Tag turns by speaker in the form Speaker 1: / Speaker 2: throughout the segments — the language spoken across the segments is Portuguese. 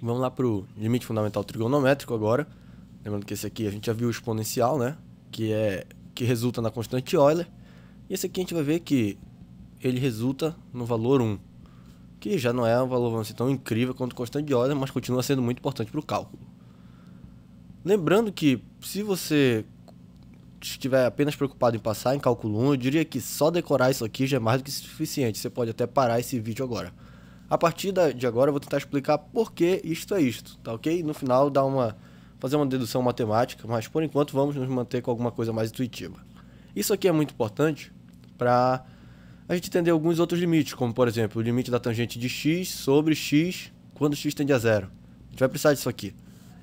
Speaker 1: Vamos lá para o limite fundamental trigonométrico agora. Lembrando que esse aqui a gente já viu o exponencial, né? Que, é, que resulta na constante Euler. E esse aqui a gente vai ver que ele resulta no valor 1. Que já não é um valor assim, tão incrível quanto a constante de Euler, mas continua sendo muito importante para o cálculo. Lembrando que se você estiver apenas preocupado em passar em cálculo 1, eu diria que só decorar isso aqui já é mais do que suficiente. Você pode até parar esse vídeo agora. A partir de agora eu vou tentar explicar por que isto é isto, tá ok? No final dá uma fazer uma dedução matemática, mas por enquanto vamos nos manter com alguma coisa mais intuitiva. Isso aqui é muito importante para a gente entender alguns outros limites, como por exemplo o limite da tangente de x sobre x quando x tende a zero. A gente vai precisar disso aqui.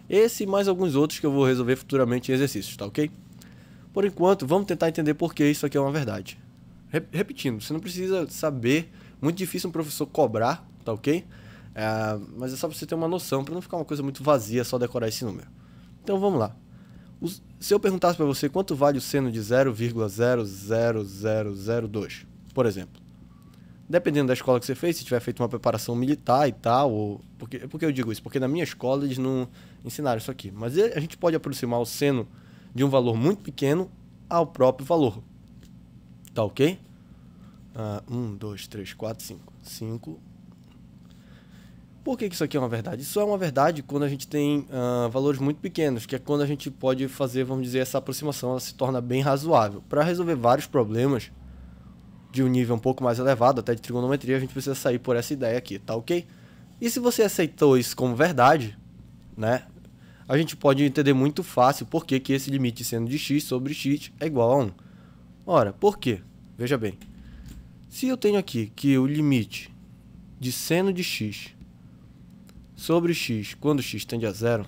Speaker 1: Esse e mais alguns outros que eu vou resolver futuramente em exercícios, tá ok? Por enquanto, vamos tentar entender por que isso aqui é uma verdade. Repetindo, você não precisa saber, muito difícil um professor cobrar tá ok? É, mas é só pra você ter uma noção, para não ficar uma coisa muito vazia só decorar esse número. Então vamos lá. Os, se eu perguntasse para você quanto vale o seno de 0,00002, por exemplo, dependendo da escola que você fez, se tiver feito uma preparação militar e tal, ou porque, porque eu digo isso, porque na minha escola eles não ensinaram isso aqui, mas a gente pode aproximar o seno de um valor muito pequeno ao próprio valor. Tá ok? 1, 2, 3, 4, 5. 5 por que, isso aqui é uma verdade? Isso é uma verdade quando a gente tem uh, valores muito pequenos, que é quando a gente pode fazer, vamos dizer, essa aproximação, ela se torna bem razoável. Para resolver vários problemas de um nível um pouco mais elevado, até de trigonometria, a gente precisa sair por essa ideia aqui, tá ok? E se você aceitou isso como verdade, né? A gente pode entender muito fácil por que, que esse limite sendo de x sobre x é igual a 1. Ora, por quê? Veja bem. Se eu tenho aqui que o limite de seno de x sobre x quando x tende a zero.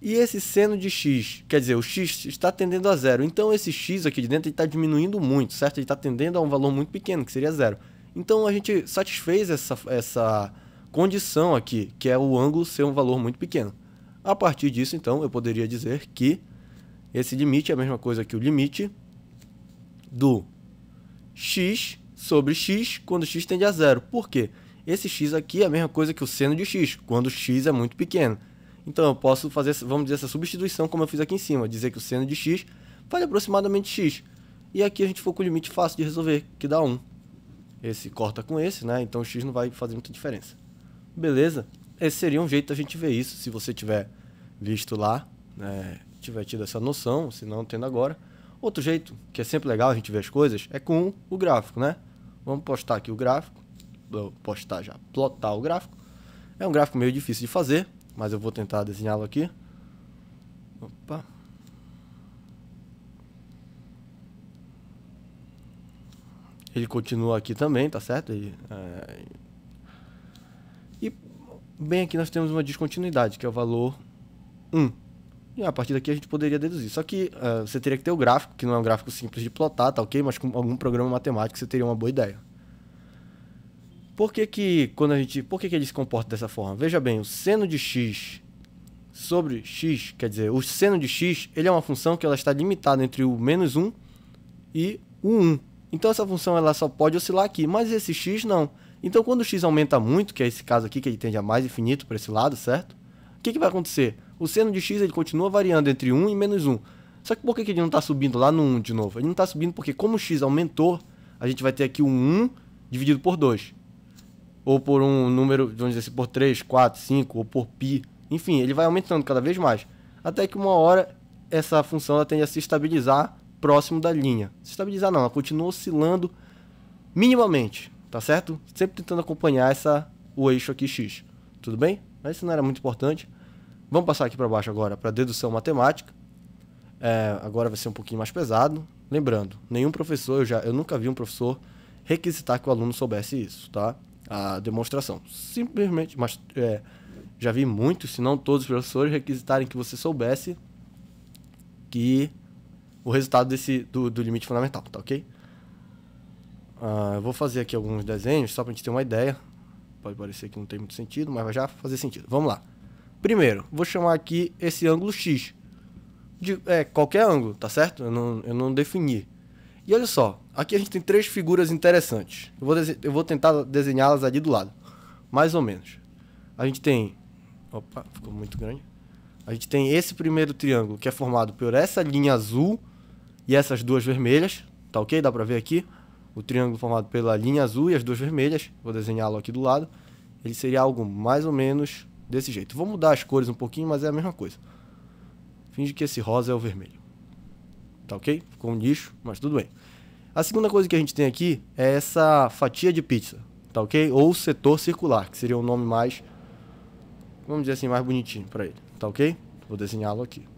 Speaker 1: E esse seno de x, quer dizer, o x está tendendo a zero. Então esse x aqui de dentro está diminuindo muito, certo? Ele está tendendo a um valor muito pequeno, que seria zero. Então a gente satisfez essa, essa condição aqui, que é o ângulo ser um valor muito pequeno. A partir disso, então, eu poderia dizer que esse limite é a mesma coisa que o limite do x sobre x quando x tende a zero. Por quê? Esse x aqui é a mesma coisa que o seno de x, quando x é muito pequeno. Então eu posso fazer, vamos dizer, essa substituição como eu fiz aqui em cima, dizer que o seno de x vale aproximadamente x. E aqui a gente for com o limite fácil de resolver, que dá 1. Esse corta com esse, né? Então o x não vai fazer muita diferença. Beleza? Esse seria um jeito da gente ver isso, se você tiver visto lá, né? tiver tido essa noção, se não tendo agora. Outro jeito, que é sempre legal a gente ver as coisas, é com o gráfico, né? Vamos postar aqui o gráfico postar já. Plotar o gráfico. É um gráfico meio difícil de fazer, mas eu vou tentar desenhá-lo aqui. Opa. Ele continua aqui também, tá certo? Ele, é... E bem aqui nós temos uma descontinuidade, que é o valor 1. E a partir daqui a gente poderia deduzir. Só que uh, você teria que ter o gráfico, que não é um gráfico simples de plotar, tá ok? Mas com algum programa matemático você teria uma boa ideia. Por que, que quando a gente, por que, que ele se comporta dessa forma? Veja bem, o seno de x sobre x, quer dizer, o seno de x, ele é uma função que ela está limitada entre o menos 1 e o 1. Então essa função ela só pode oscilar aqui, mas esse x não. Então quando o x aumenta muito, que é esse caso aqui que ele tende a mais infinito para esse lado, certo? O que, que vai acontecer? O seno de x ele continua variando entre 1 e menos 1. Só que por que, que ele não está subindo lá no 1 de novo? Ele não está subindo porque como o x aumentou, a gente vai ter aqui um 1 dividido por 2 ou por um número, vamos dizer assim, por 3, 4, 5, ou por pi. Enfim, ele vai aumentando cada vez mais. Até que uma hora essa função ela tende a se estabilizar próximo da linha. Se estabilizar não, ela continua oscilando minimamente, tá certo? Sempre tentando acompanhar essa, o eixo aqui x. Tudo bem? Mas isso não era muito importante. Vamos passar aqui para baixo agora para dedução matemática. É, agora vai ser um pouquinho mais pesado. Lembrando, nenhum professor, eu, já, eu nunca vi um professor requisitar que o aluno soubesse isso, tá? a demonstração. Simplesmente, mas é, já vi muitos, se não todos os professores, requisitarem que você soubesse que o resultado desse, do, do limite fundamental, tá ok? Uh, eu vou fazer aqui alguns desenhos só para a gente ter uma ideia. Pode parecer que não tem muito sentido, mas vai já fazer sentido. Vamos lá. Primeiro, vou chamar aqui esse ângulo X. De, é, qualquer ângulo, tá certo? Eu não, eu não defini. E olha só, Aqui a gente tem três figuras interessantes. Eu vou, eu vou tentar desenhá-las ali do lado. Mais ou menos. A gente tem. Opa, ficou muito grande. A gente tem esse primeiro triângulo que é formado por essa linha azul e essas duas vermelhas. Tá ok? Dá pra ver aqui. O triângulo formado pela linha azul e as duas vermelhas. Vou desenhá-lo aqui do lado. Ele seria algo mais ou menos desse jeito. Vou mudar as cores um pouquinho, mas é a mesma coisa. Finge que esse rosa é o vermelho. Tá ok? Ficou um lixo, mas tudo bem. A segunda coisa que a gente tem aqui é essa fatia de pizza, tá ok? Ou setor circular, que seria um nome mais, vamos dizer assim, mais bonitinho para ele, tá ok? Vou desenhá-lo aqui.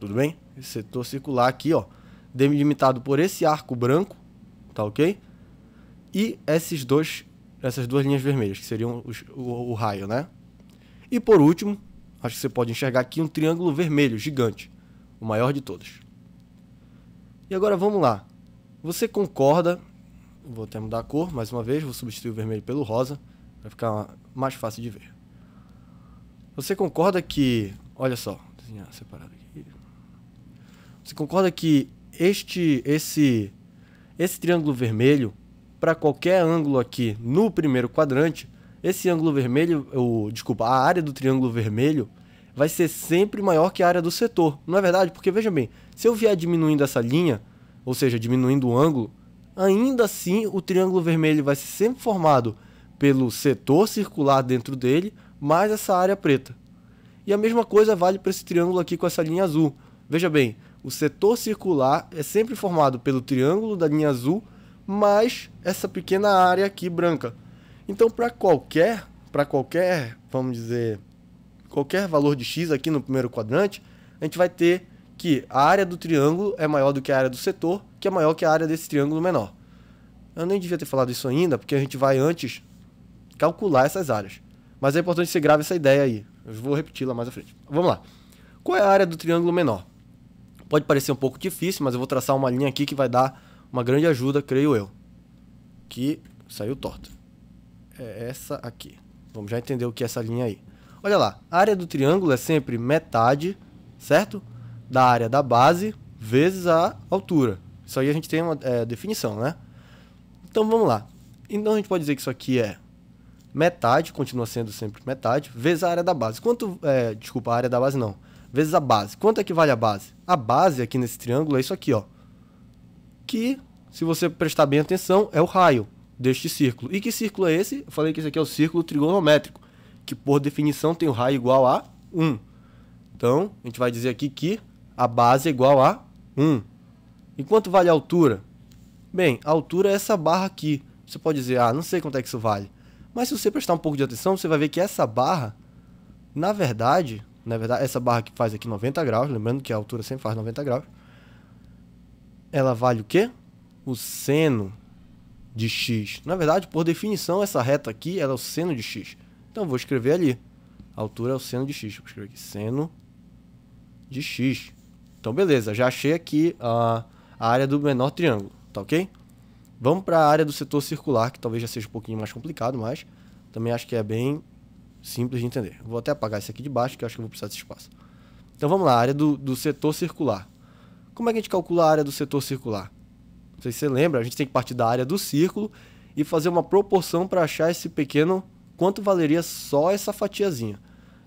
Speaker 1: Tudo bem? Esse setor circular aqui, ó, delimitado por esse arco branco, tá ok? E esses dois, essas duas linhas vermelhas, que seriam os, o, o raio, né? E por último, acho que você pode enxergar aqui um triângulo vermelho gigante, o maior de todos. E agora vamos lá. Você concorda? Vou até mudar a cor mais uma vez, vou substituir o vermelho pelo rosa para ficar mais fácil de ver. Você concorda que, olha só, desenhar separado aqui. Você concorda que este esse esse triângulo vermelho para qualquer ângulo aqui no primeiro quadrante, esse ângulo vermelho, o desculpa, a área do triângulo vermelho vai ser sempre maior que a área do setor. Não é verdade? Porque veja bem, se eu vier diminuindo essa linha, ou seja, diminuindo o ângulo, ainda assim o triângulo vermelho vai ser sempre formado pelo setor circular dentro dele mais essa área preta. E a mesma coisa vale para esse triângulo aqui com essa linha azul. Veja bem, o setor circular é sempre formado pelo triângulo da linha azul mais essa pequena área aqui branca. Então, para qualquer, para qualquer, vamos dizer, qualquer valor de x aqui no primeiro quadrante, a gente vai ter que a área do triângulo é maior do que a área do setor, que é maior que a área desse triângulo menor. Eu nem devia ter falado isso ainda, porque a gente vai antes calcular essas áreas. Mas é importante que você grave essa ideia aí. Eu vou repeti-la mais à frente. Vamos lá. Qual é a área do triângulo menor? Pode parecer um pouco difícil, mas eu vou traçar uma linha aqui que vai dar uma grande ajuda, creio eu. Que saiu torto. É essa aqui. Vamos já entender o que é essa linha aí. Olha lá, a área do triângulo é sempre metade, certo? da área da base vezes a altura. Isso aí a gente tem uma é, definição, né? Então vamos lá. Então a gente pode dizer que isso aqui é metade, continua sendo sempre metade, vezes a área da base. Quanto, é, desculpa, a área da base não, vezes a base. Quanto é que vale a base? A base aqui nesse triângulo é isso aqui, ó. Que, se você prestar bem atenção, é o raio deste círculo. E que círculo é esse? Eu falei que esse aqui é o círculo trigonométrico, que por definição tem o raio igual a 1. Então, a gente vai dizer aqui que a base é igual a 1. E quanto vale a altura? Bem, a altura é essa barra aqui. Você pode dizer, ah, não sei quanto é que isso vale. Mas se você prestar um pouco de atenção, você vai ver que essa barra, na verdade, na verdade, essa barra que faz aqui 90 graus, lembrando que a altura sempre faz 90 graus, ela vale o quê? O seno de x. Na verdade, por definição, essa reta aqui é o seno de x. Então, vou escrever ali. A altura é o seno de x. Vou escrever aqui, seno de x. Então, beleza, já achei aqui a, ah, a área do menor triângulo, tá ok? Vamos para a área do setor circular, que talvez já seja um pouquinho mais complicado, mas também acho que é bem simples de entender. Vou até apagar isso aqui de baixo, que eu acho que eu vou precisar desse espaço. Então vamos lá, área do, do setor circular. Como é que a gente calcula a área do setor circular? Não sei se você lembra, a gente tem que partir da área do círculo e fazer uma proporção para achar esse pequeno quanto valeria só essa fatiazinha.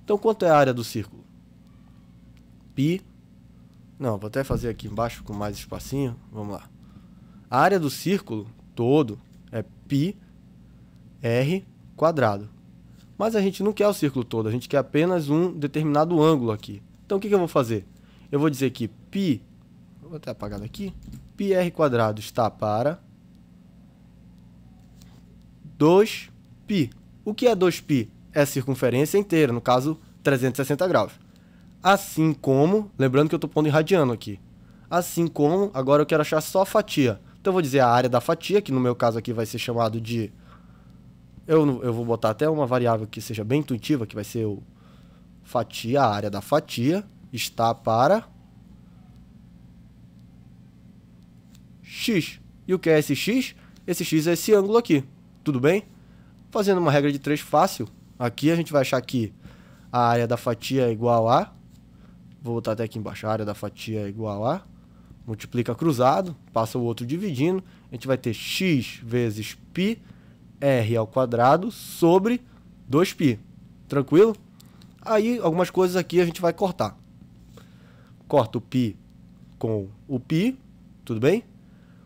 Speaker 1: Então quanto é a área do círculo? Pi não, vou até fazer aqui embaixo com mais espacinho. Vamos lá. A área do círculo todo é π r quadrado. Mas a gente não quer o círculo todo, a gente quer apenas um determinado ângulo aqui. Então o que, que eu vou fazer? Eu vou dizer que π, vou até apagar daqui, πr quadrado está para 2π. O que é 2π? É circunferência inteira, no caso 360 graus. Assim como, lembrando que eu estou pondo irradiando aqui. Assim como, agora eu quero achar só a fatia. Então eu vou dizer a área da fatia, que no meu caso aqui vai ser chamado de... Eu, eu vou botar até uma variável que seja bem intuitiva, que vai ser o fatia, a área da fatia, está para x. E o que é esse x? Esse x é esse ângulo aqui, tudo bem? Fazendo uma regra de 3 fácil, aqui a gente vai achar que a área da fatia é igual a Vou botar até aqui embaixo. A área da fatia é igual a. Multiplica cruzado. Passa o outro dividindo. A gente vai ter x vezes π r ao quadrado sobre 2π. Tranquilo? Aí algumas coisas aqui a gente vai cortar. Corta o π com o π, tudo bem?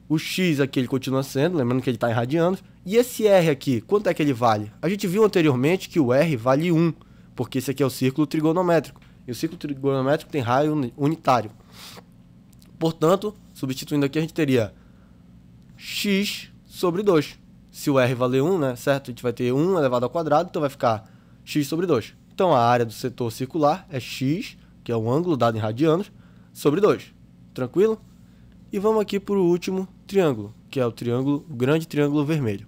Speaker 1: O x aqui ele continua sendo, lembrando que ele está em radianos. E esse r aqui, quanto é que ele vale? A gente viu anteriormente que o r vale 1, porque esse aqui é o círculo trigonométrico. E o ciclo trigonométrico tem raio unitário. Portanto, substituindo aqui, a gente teria x sobre 2. Se o r valer 1, né, certo? A gente vai ter 1 elevado ao quadrado, então vai ficar x sobre 2. Então a área do setor circular é x, que é o ângulo dado em radianos, sobre 2. Tranquilo? E vamos aqui para o último triângulo, que é o triângulo, o grande triângulo vermelho.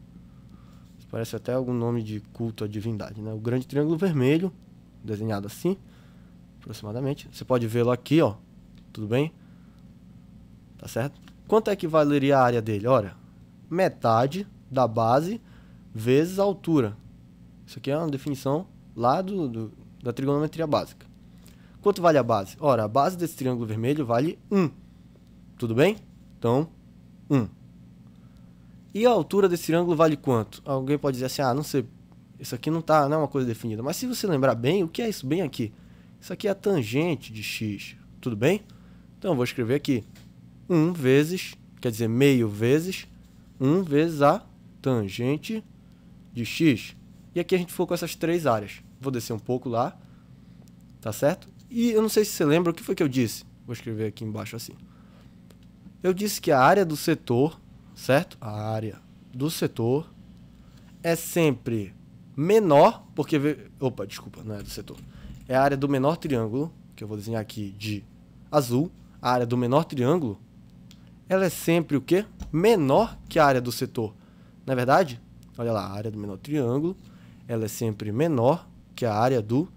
Speaker 1: Parece até algum nome de culto à divindade, né? O grande triângulo vermelho, desenhado assim, aproximadamente. Você pode vê-lo aqui, ó. Tudo bem? Tá certo? Quanto é que valeria a área dele? Olha, metade da base vezes a altura. Isso aqui é uma definição lá do, do, da trigonometria básica. Quanto vale a base? Ora, a base desse triângulo vermelho vale 1. Tudo bem? Então, 1. E a altura desse triângulo vale quanto? Alguém pode dizer assim, ah, não sei, isso aqui não, tá, não é uma coisa definida. Mas se você lembrar bem, o que é isso bem aqui? Isso aqui é a tangente de x, tudo bem? Então, eu vou escrever aqui 1 vezes, quer dizer, meio vezes, 1 vezes a tangente de x. E aqui a gente ficou com essas três áreas. Vou descer um pouco lá, tá certo? E eu não sei se você lembra o que foi que eu disse. Vou escrever aqui embaixo assim. Eu disse que a área do setor, certo? A área do setor é sempre menor, porque... Opa, desculpa, não é do setor é a área do menor triângulo, que eu vou desenhar aqui de azul, a área do menor triângulo, ela é sempre o quê? Menor que a área do setor. Na é verdade, olha lá, a área do menor triângulo, ela é sempre menor que a área do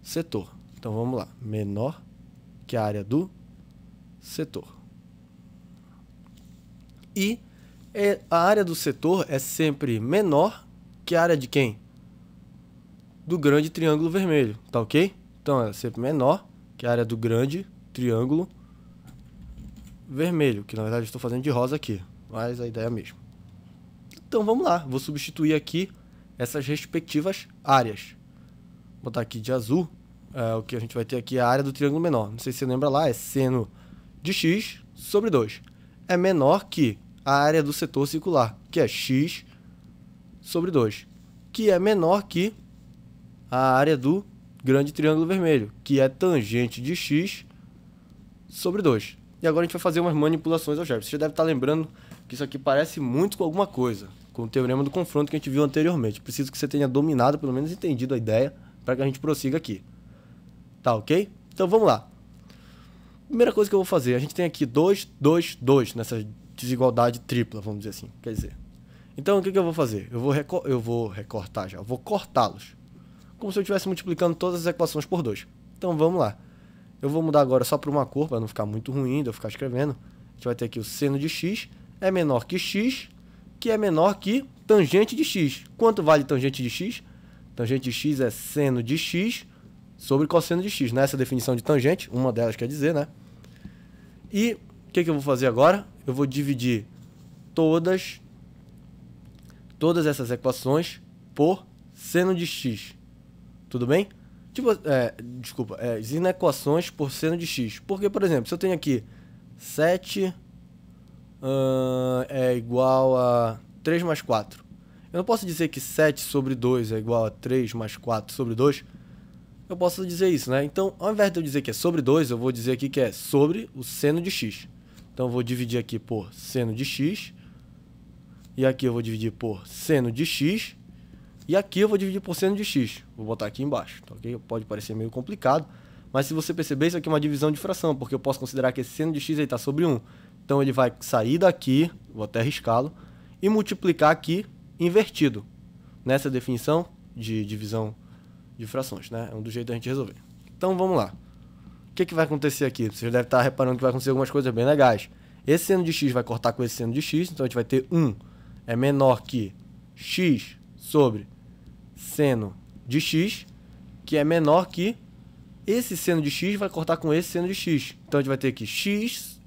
Speaker 1: setor. Então vamos lá, menor que a área do setor. E é, a área do setor é sempre menor que a área de quem? do grande triângulo vermelho, tá ok? Então é sempre menor que a área do grande triângulo vermelho, que na verdade estou fazendo de rosa aqui, mas a ideia é a mesma. Então vamos lá, vou substituir aqui essas respectivas áreas. Vou botar aqui de azul, é, o que a gente vai ter aqui é a área do triângulo menor. Não sei se você lembra lá, é seno de x sobre 2. É menor que a área do setor circular, que é x sobre 2, que é menor que a área do grande triângulo vermelho, que é tangente de x sobre 2. E agora a gente vai fazer umas manipulações algébricas. Você já deve estar lembrando que isso aqui parece muito com alguma coisa, com o teorema do confronto que a gente viu anteriormente. Preciso que você tenha dominado, pelo menos entendido a ideia, para que a gente prossiga aqui. Tá ok? Então vamos lá. Primeira coisa que eu vou fazer, a gente tem aqui 2, 2, 2 nessa desigualdade tripla, vamos dizer assim. Quer dizer. Então o que, que eu vou fazer? Eu vou, eu vou recortar já, eu vou cortá-los como se eu estivesse multiplicando todas as equações por 2. Então vamos lá. Eu vou mudar agora só para uma cor, para não ficar muito ruim de eu ficar escrevendo. A gente vai ter aqui o seno de x é menor que x, que é menor que tangente de x. Quanto vale tangente de x? Tangente de x é seno de x sobre cosseno de x. Nessa né? definição de tangente, uma delas quer dizer, né? E o que, que eu vou fazer agora? Eu vou dividir todas, todas essas equações por seno de x. Tudo bem? Tipo, é, desculpa, é, inequações por seno de x. Porque, por exemplo, se eu tenho aqui 7 uh, é igual a 3 mais 4. Eu não posso dizer que 7 sobre 2 é igual a 3 mais 4 sobre 2. Eu posso dizer isso, né? Então, ao invés de eu dizer que é sobre 2, eu vou dizer aqui que é sobre o seno de x. Então, eu vou dividir aqui por seno de x. E aqui eu vou dividir por seno de x. E aqui eu vou dividir por seno de x. Vou botar aqui embaixo, tá ok? Pode parecer meio complicado, mas se você perceber, isso aqui é uma divisão de fração, porque eu posso considerar que esse seno de x está sobre 1. Então ele vai sair daqui, vou até riscá-lo, e multiplicar aqui invertido. Nessa definição de divisão de frações, né? É um do jeito da gente resolver. Então vamos lá. O que, que vai acontecer aqui? Vocês devem estar tá reparando que vai acontecer algumas coisas bem legais. Esse seno de x vai cortar com esse seno de x, então a gente vai ter 1 é menor que x sobre seno de x, que é menor que esse seno de x vai cortar com esse seno de x. Então a gente vai ter que x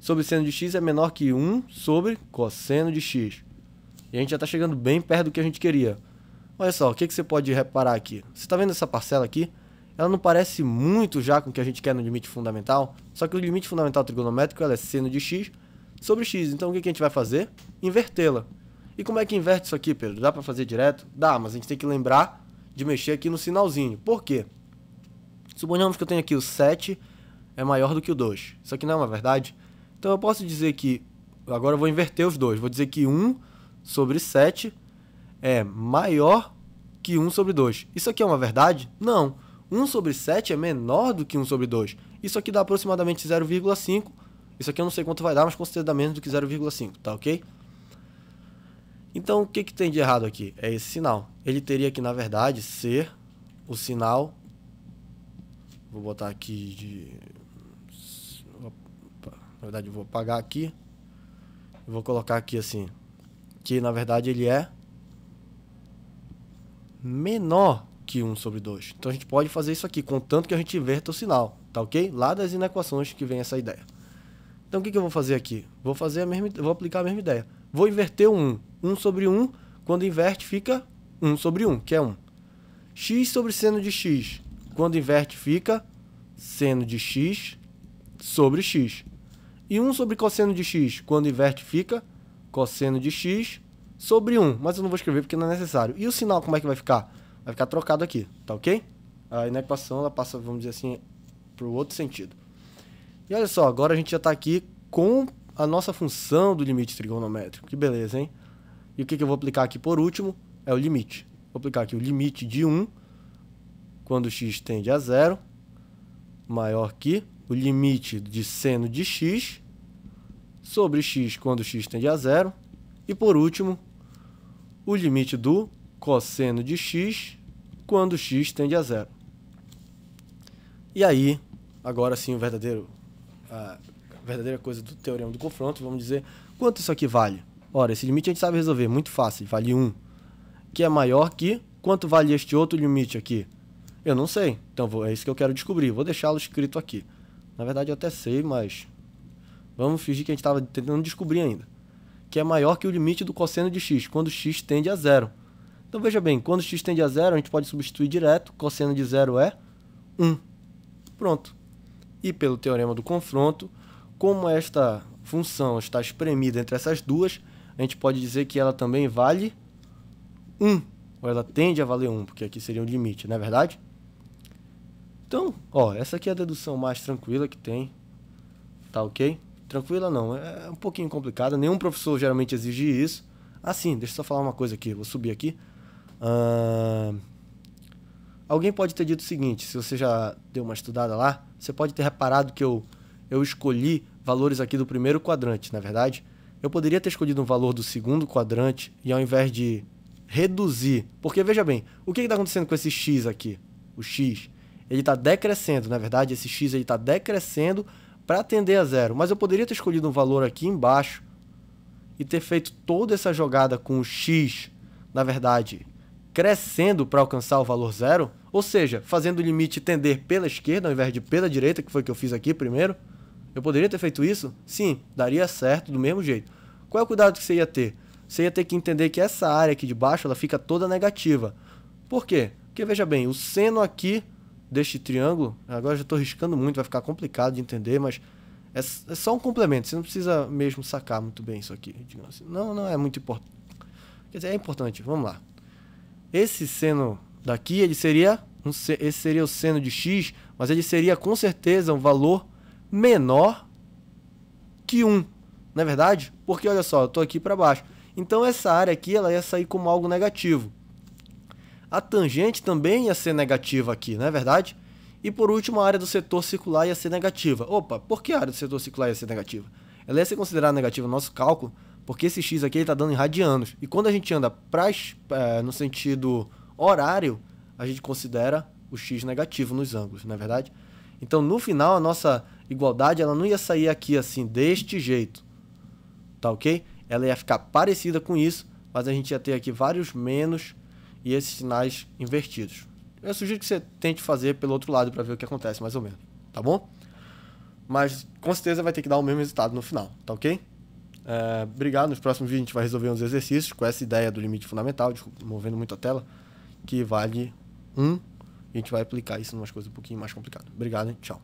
Speaker 1: sobre seno de x é menor que 1 sobre cosseno de x. E a gente já está chegando bem perto do que a gente queria. Olha só, o que, que você pode reparar aqui? Você está vendo essa parcela aqui? Ela não parece muito já com o que a gente quer no limite fundamental, só que o limite fundamental trigonométrico é seno de x sobre x. Então o que, que a gente vai fazer? Invertê-la. E como é que inverte isso aqui, Pedro? Dá para fazer direto? Dá, mas a gente tem que lembrar de mexer aqui no sinalzinho. Por quê? Suponhamos que eu tenho aqui o 7 é maior do que o 2. Isso aqui não é uma verdade? Então eu posso dizer que... Agora eu vou inverter os dois. Vou dizer que 1 sobre 7 é maior que 1 sobre 2. Isso aqui é uma verdade? Não. 1 sobre 7 é menor do que 1 sobre 2. Isso aqui dá aproximadamente 0,5. Isso aqui eu não sei quanto vai dar, mas considero dá menos do que 0,5, tá ok? Então, o que, que tem de errado aqui? É esse sinal. Ele teria que, na verdade, ser o sinal. Vou botar aqui de. Opa. Na verdade, eu vou apagar aqui. vou colocar aqui assim. Que na verdade ele é menor que 1 sobre 2. Então a gente pode fazer isso aqui, contanto que a gente inverta o sinal, tá ok? Lá das inequações que vem essa ideia. Então o que, que eu vou fazer aqui? Vou fazer a mesma, vou aplicar a mesma ideia. Vou inverter o 1. 1 sobre 1. Quando inverte, fica 1 sobre 1, que é 1. x sobre seno de x. Quando inverte, fica seno de x sobre x. E 1 sobre cosseno de x. Quando inverte, fica cosseno de x sobre 1. Mas eu não vou escrever porque não é necessário. E o sinal, como é que vai ficar? Vai ficar trocado aqui, tá ok? Aí na equação ela passa, vamos dizer assim, para o outro sentido. E olha só, agora a gente já está aqui com a nossa função do limite trigonométrico. Que beleza, hein? E o que, que eu vou aplicar aqui por último é o limite. Vou aplicar aqui o limite de 1, quando x tende a zero, maior que o limite de seno de x sobre x quando x tende a zero. E por último, o limite do cosseno de x quando x tende a zero. E aí, agora sim, o verdadeiro, a verdadeira coisa do teorema do confronto, vamos dizer quanto isso aqui vale. Ora, esse limite a gente sabe resolver, muito fácil, vale 1. Que é maior que. Quanto vale este outro limite aqui? Eu não sei. Então vou, é isso que eu quero descobrir. Vou deixá-lo escrito aqui. Na verdade eu até sei, mas. Vamos fingir que a gente estava tentando descobrir ainda. Que é maior que o limite do cosseno de x, quando x tende a zero. Então veja bem, quando x tende a zero, a gente pode substituir direto. Cosseno de zero é 1. Pronto. E pelo teorema do confronto, como esta função está espremida entre essas duas, a gente pode dizer que ela também vale 1. Ou ela tende a valer 1, porque aqui seria o limite, não é verdade? Então, ó, essa aqui é a dedução mais tranquila que tem. Tá ok? Tranquila não, é um pouquinho complicada. Nenhum professor geralmente exige isso. Ah, sim, deixa eu só falar uma coisa aqui. Vou subir aqui. Uh... Alguém pode ter dito o seguinte: se você já deu uma estudada lá, você pode ter reparado que eu, eu escolhi valores aqui do primeiro quadrante, na é verdade? Eu poderia ter escolhido um valor do segundo quadrante e ao invés de reduzir, porque veja bem, o que está acontecendo com esse x aqui? O x, ele está decrescendo, na verdade, esse x está decrescendo para atender a zero. Mas eu poderia ter escolhido um valor aqui embaixo e ter feito toda essa jogada com o x, na verdade, crescendo para alcançar o valor zero, ou seja, fazendo o limite tender pela esquerda ao invés de pela direita, que foi o que eu fiz aqui primeiro. Eu poderia ter feito isso? Sim, daria certo do mesmo jeito. Qual é o cuidado que você ia ter? Você ia ter que entender que essa área aqui de baixo ela fica toda negativa. Por quê? Porque veja bem, o seno aqui deste triângulo, agora já estou riscando muito, vai ficar complicado de entender, mas é, é, só um complemento. Você não precisa mesmo sacar muito bem isso aqui. Assim. Não, não é muito importante. Quer dizer, é importante. Vamos lá. Esse seno daqui, ele seria um, esse seria o seno de x, mas ele seria com certeza um valor menor que 1, não é verdade? Porque olha só, eu estou aqui para baixo. Então essa área aqui ela ia sair como algo negativo. A tangente também ia ser negativa aqui, não é verdade? E por último, a área do setor circular ia ser negativa. Opa, por que a área do setor circular ia ser negativa? Ela ia ser considerada negativa no nosso cálculo, porque esse x aqui está dando em radianos. E quando a gente anda pra, é, no sentido horário, a gente considera o x negativo nos ângulos, não é verdade? Então, no final, a nossa igualdade, ela não ia sair aqui assim, deste jeito. Tá ok? Ela ia ficar parecida com isso, mas a gente ia ter aqui vários menos e esses sinais invertidos. Eu sugiro que você tente fazer pelo outro lado para ver o que acontece mais ou menos, tá bom? Mas com certeza vai ter que dar o mesmo resultado no final, tá ok? É, obrigado. Nos próximos vídeos a gente vai resolver uns exercícios com essa ideia do limite fundamental, desculpa, movendo muito a tela, que vale 1. Um, a gente vai aplicar isso em umas coisas um pouquinho mais complicadas. Obrigado, hein? tchau.